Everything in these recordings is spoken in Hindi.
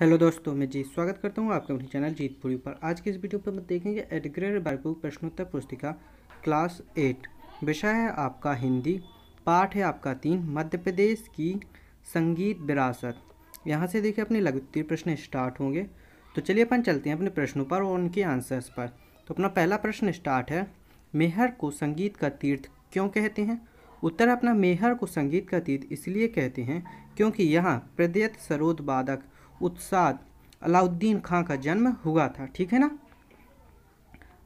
हेलो दोस्तों मैं जीत स्वागत करता हूँ आपका अपने चैनल जीतपुरी पर आज की इस वीडियो पर हम देखेंगे एडग्रेड बाइबल प्रश्नोत्तर पुस्तिका क्लास एट विषय है आपका हिंदी पाठ है आपका तीन मध्य प्रदेश की संगीत विरासत यहाँ से देखिए अपने लगती प्रश्न स्टार्ट होंगे तो चलिए अपन चलते हैं अपने प्रश्नों पर और उनके आंसर्स पर तो अपना पहला प्रश्न स्टार्ट है मेहर को संगीत का तीर्थ क्यों कहते हैं उत्तर अपना मेहर को संगीत का तीर्थ इसलिए कहते हैं क्योंकि यहाँ प्रद्यत सरोद बाधक उत्साद अलाउद्दीन खां का जन्म हुआ था ठीक है ना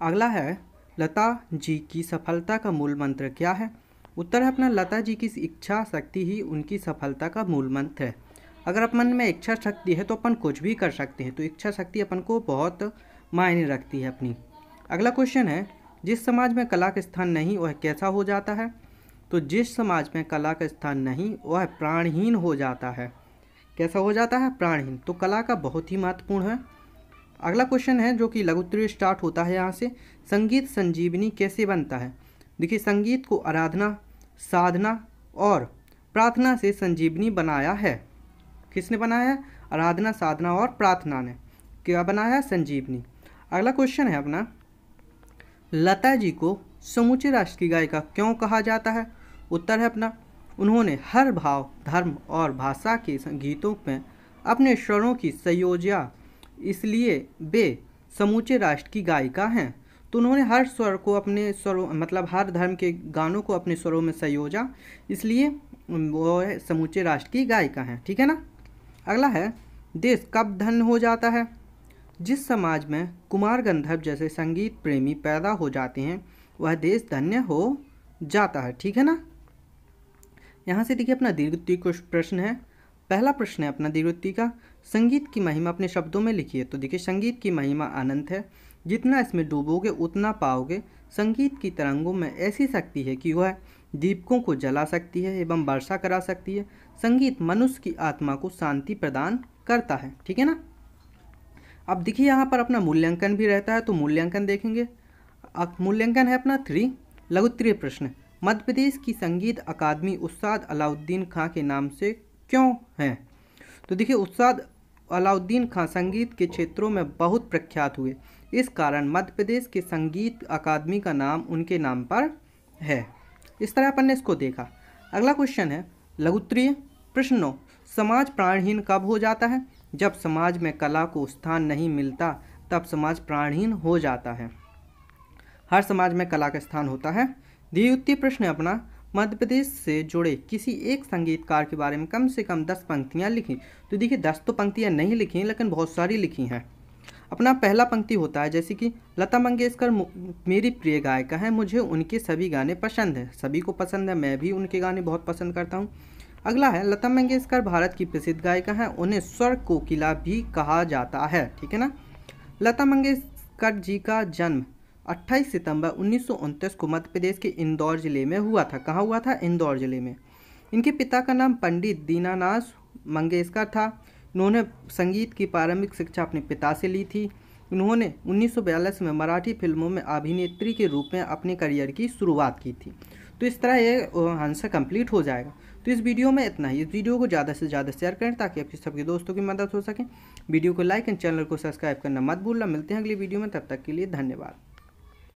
अगला है लता जी की सफलता का मूल मंत्र क्या है उत्तर है अपना लता जी की इच्छा शक्ति ही उनकी सफलता का मूल मंत्र है अगर अपन में इच्छा शक्ति है तो अपन कुछ भी कर सकते हैं तो इच्छा शक्ति अपन को बहुत मायने रखती है अपनी अगला क्वेश्चन है जिस समाज में कला का स्थान नहीं वह कैसा हो जाता है तो जिस समाज में कला का स्थान नहीं वह प्राणहीन हो जाता है कैसा हो जाता है प्राणहीन तो कला का बहुत ही महत्वपूर्ण है अगला क्वेश्चन है जो कि लघुत्तरीय स्टार्ट होता है यहाँ से संगीत संजीवनी कैसे बनता है देखिए संगीत को आराधना साधना और प्रार्थना से संजीवनी बनाया है किसने बनाया है आराधना साधना और प्रार्थना ने क्या बनाया है संजीवनी अगला क्वेश्चन है अपना लता जी को समूचे राष्ट्र की गायिका क्यों कहा जाता है उत्तर है अपना उन्होंने हर भाव धर्म और भाषा के संगीतों में अपने स्वरों की संयोजा इसलिए वे समूचे राष्ट्र की गायिका हैं तो उन्होंने हर स्वर को अपने स्वरों मतलब हर धर्म के गानों को अपने स्वरों में संयोजा इसलिए वो समूचे राष्ट्र की गायिका हैं ठीक है ना अगला है देश कब धन्य हो जाता है जिस समाज में कुमार गंधर्व जैसे संगीत प्रेमी पैदा हो जाते हैं वह देश धन्य हो जाता है ठीक है ना यहाँ से देखिए अपना दीर्घोत्ती प्रश्न है पहला प्रश्न है अपना दीर्घोत्ती का संगीत की महिमा अपने शब्दों में लिखिए तो देखिए संगीत की महिमा अनंत है जितना इसमें डूबोगे उतना पाओगे संगीत की तरंगों में ऐसी शक्ति है कि वह दीपकों को जला सकती है एवं वर्षा करा सकती है संगीत मनुष्य की आत्मा को शांति प्रदान करता है ठीक है ना अब देखिए यहाँ पर अपना मूल्यांकन भी रहता है तो मूल्यांकन देखेंगे मूल्यांकन है अपना थ्री लघुत्तरीय प्रश्न मध्य प्रदेश की संगीत अकादमी उस्ताद अलाउद्दीन खां के नाम से क्यों है तो देखिए उस्ताद अलाउद्दीन खां संगीत के क्षेत्रों में बहुत प्रख्यात हुए इस कारण मध्य प्रदेश के संगीत अकादमी का नाम उनके नाम पर है इस तरह अपन ने इसको देखा अगला क्वेश्चन है लघुत्तरीय प्रश्नों समाज प्राणहीन कब हो जाता है जब समाज में कला को स्थान नहीं मिलता तब समाज प्राणहीन हो जाता है हर समाज में कला का स्थान होता है द्वितीय प्रश्न प्रश्न अपना मध्य प्रदेश से जुड़े किसी एक संगीतकार के बारे में कम से कम दस पंक्तियाँ लिखी तो देखिए दस तो पंक्तियाँ नहीं लिखी हैं लेकिन बहुत सारी लिखी हैं अपना पहला पंक्ति होता है जैसे कि लता मंगेशकर मेरी प्रिय गायिका है मुझे उनके सभी गाने पसंद हैं सभी को पसंद है मैं भी उनके गाने बहुत पसंद करता हूँ अगला है लता मंगेशकर भारत की प्रसिद्ध गायिका हैं उन्हें स्वर कोकिला भी कहा जाता है ठीक है ना लता मंगेशकर जी का जन्म 28 सितंबर उन्नीस को मध्य प्रदेश के इंदौर ज़िले में हुआ था कहाँ हुआ था इंदौर ज़िले में इनके पिता का नाम पंडित दीनानाथ मंगेशकर था उन्होंने संगीत की प्रारंभिक शिक्षा अपने पिता से ली थी उन्होंने 1942 में मराठी फिल्मों में अभिनेत्री के रूप में अपने करियर की शुरुआत की थी तो इस तरह ये आंसर कंप्लीट हो जाएगा तो इस वीडियो में इतना ही इस वीडियो को ज़्यादा से ज़्यादा शेयर करें ताकि आपके सबके दोस्तों की मदद हो सके वीडियो को लाइक एंड चैनल को सब्सक्राइब करना मत भूलना मिलते हैं अगली वीडियो में तब तक के लिए धन्यवाद